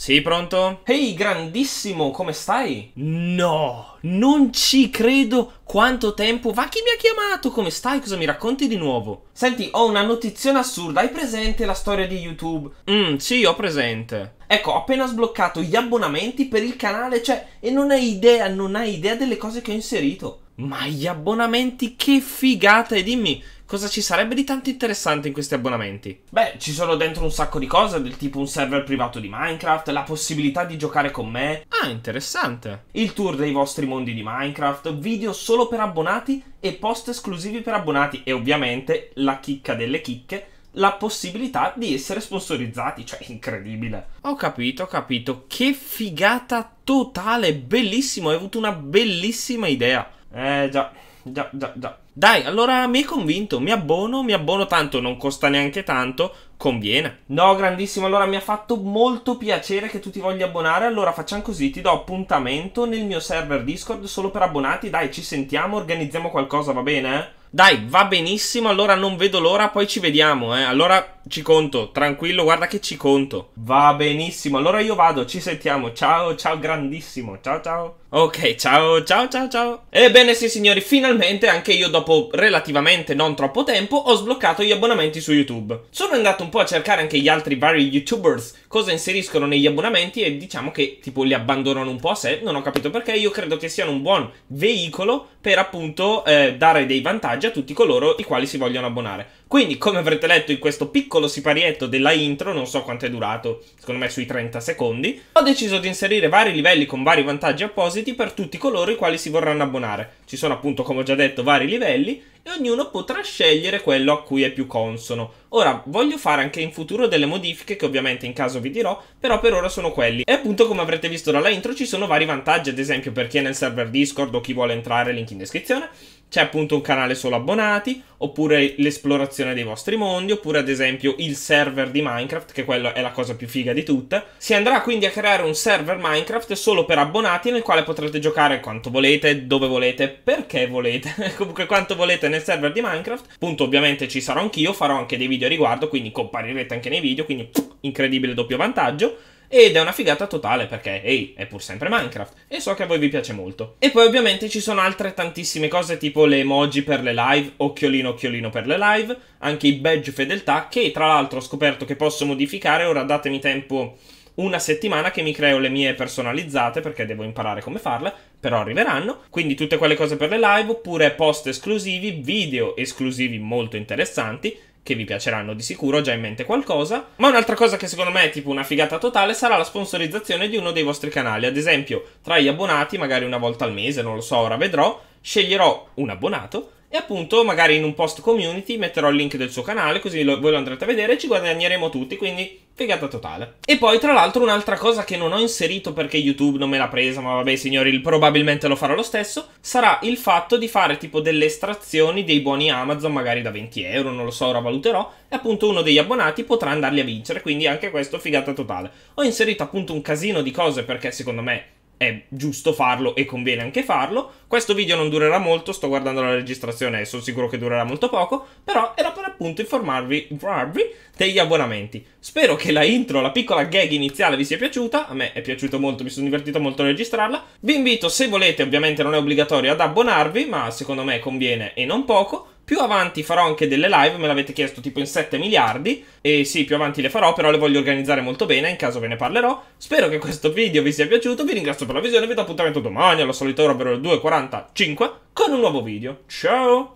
Sì, pronto? Ehi, hey, grandissimo, come stai? No, non ci credo. Quanto tempo? Va chi mi ha chiamato? Come stai? Cosa mi racconti di nuovo? Senti, ho una notizia assurda. Hai presente la storia di YouTube? Mmm, sì, ho presente. Ecco, ho appena sbloccato gli abbonamenti per il canale, cioè, e non hai idea, non hai idea delle cose che ho inserito. Ma gli abbonamenti, che figata! E dimmi, Cosa ci sarebbe di tanto interessante in questi abbonamenti? Beh, ci sono dentro un sacco di cose, del tipo un server privato di Minecraft, la possibilità di giocare con me. Ah, interessante. Il tour dei vostri mondi di Minecraft, video solo per abbonati e post esclusivi per abbonati e ovviamente la chicca delle chicche la possibilità di essere sponsorizzati, cioè incredibile. Ho capito, ho capito, che figata totale, bellissimo, hai avuto una bellissima idea. Eh già già, già, già. Dai, allora mi hai convinto, mi abbono, mi abbono tanto, non costa neanche tanto, conviene. No, grandissimo, allora mi ha fatto molto piacere che tu ti voglia abbonare, allora facciamo così, ti do appuntamento nel mio server Discord solo per abbonati, dai, ci sentiamo, organizziamo qualcosa, va bene? Dai, va benissimo, allora non vedo l'ora, poi ci vediamo, eh, allora ci conto, tranquillo, guarda che ci conto. Va benissimo, allora io vado, ci sentiamo. Ciao, ciao grandissimo, ciao ciao. Ok, ciao, ciao, ciao, ciao. Ebbene sì signori, finalmente anche io dopo relativamente non troppo tempo ho sbloccato gli abbonamenti su YouTube. Sono andato un po' a cercare anche gli altri vari YouTubers cosa inseriscono negli abbonamenti e diciamo che tipo li abbandonano un po' a sé, non ho capito perché, io credo che siano un buon veicolo per appunto eh, dare dei vantaggi a tutti coloro i quali si vogliono abbonare. Quindi come avrete letto in questo piccolo piccolo siparietto della intro, non so quanto è durato, secondo me sui 30 secondi, ho deciso di inserire vari livelli con vari vantaggi appositi per tutti coloro i quali si vorranno abbonare. Ci sono appunto, come ho già detto, vari livelli e ognuno potrà scegliere quello a cui è più consono. Ora, voglio fare anche in futuro delle modifiche che ovviamente in caso vi dirò, però per ora sono quelli. E appunto come avrete visto dalla intro ci sono vari vantaggi, ad esempio per chi è nel server Discord o chi vuole entrare, link in descrizione. C'è appunto un canale solo abbonati, oppure l'esplorazione dei vostri mondi, oppure ad esempio il server di Minecraft, che quella è la cosa più figa di tutte. Si andrà quindi a creare un server Minecraft solo per abbonati nel quale potrete giocare quanto volete, dove volete, perché volete, comunque quanto volete nel server di Minecraft. Appunto ovviamente ci sarò anch'io, farò anche dei video video a riguardo, quindi comparirete anche nei video, quindi incredibile doppio vantaggio. Ed è una figata totale perché, ehi, è pur sempre Minecraft e so che a voi vi piace molto. E poi ovviamente ci sono altre tantissime cose tipo le emoji per le live, occhiolino occhiolino per le live, anche i badge fedeltà che tra l'altro ho scoperto che posso modificare, ora datemi tempo una settimana che mi creo le mie personalizzate perché devo imparare come farle, però arriveranno. Quindi tutte quelle cose per le live, oppure post esclusivi, video esclusivi molto interessanti che vi piaceranno di sicuro, ho già in mente qualcosa. Ma un'altra cosa che secondo me è tipo una figata totale sarà la sponsorizzazione di uno dei vostri canali. Ad esempio, tra gli abbonati, magari una volta al mese, non lo so, ora vedrò, sceglierò un abbonato e appunto, magari in un post community metterò il link del suo canale, così lo, voi lo andrete a vedere e ci guadagneremo tutti, quindi figata totale. E poi, tra l'altro, un'altra cosa che non ho inserito perché YouTube non me l'ha presa, ma vabbè, signori, probabilmente lo farò lo stesso, sarà il fatto di fare tipo delle estrazioni dei buoni Amazon, magari da 20 euro, non lo so, ora valuterò, e appunto uno degli abbonati potrà andarli a vincere, quindi anche questo figata totale. Ho inserito appunto un casino di cose perché secondo me è giusto farlo e conviene anche farlo. Questo video non durerà molto, sto guardando la registrazione e sono sicuro che durerà molto poco, però era per appunto informarvi, informarvi degli abbonamenti. Spero che la intro, la piccola gag iniziale vi sia piaciuta, a me è piaciuto molto, mi sono divertito molto a registrarla. Vi invito, se volete, ovviamente non è obbligatorio ad abbonarvi, ma secondo me conviene e non poco. Più avanti farò anche delle live, me l'avete chiesto tipo in 7 miliardi. E sì, più avanti le farò, però le voglio organizzare molto bene, in caso ve ne parlerò. Spero che questo video vi sia piaciuto, vi ringrazio per la visione, vi do appuntamento domani alla solita ora, ovvero le 2.45, con un nuovo video. Ciao!